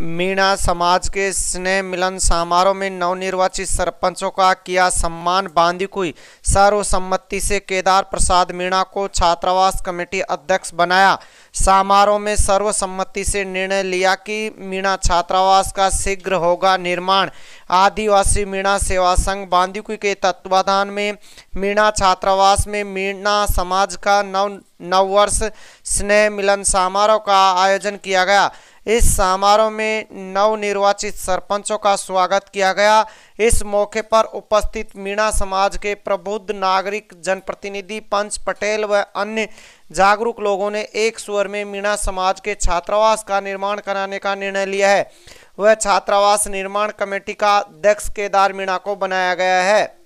मीणा समाज के स्नेह मिलन समारोह में नवनिर्वाचित सरपंचों का किया सम्मान हुई सर्वसम्मति से केदार प्रसाद मीणा को छात्रावास कमेटी अध्यक्ष बनाया समारोह में सर्वसम्मति से निर्णय लिया कि मीणा छात्रावास का शीघ्र होगा निर्माण आदिवासी मीणा सेवा संघ बांदीकुई के तत्वाधान में मीणा छात्रावास में मीणा समाज का नव नववर्ष स्नेह मिलन समारोह का आयोजन किया गया इस समारोह में नवनिर्वाचित सरपंचों का स्वागत किया गया इस मौके पर उपस्थित मीणा समाज के प्रबुद्ध नागरिक जनप्रतिनिधि पंच पटेल व अन्य जागरूक लोगों ने एक स्वर में मीणा समाज के छात्रावास का निर्माण कराने का निर्णय लिया है वह छात्रावास निर्माण कमेटी का अध्यक्ष केदार मीणा को बनाया गया है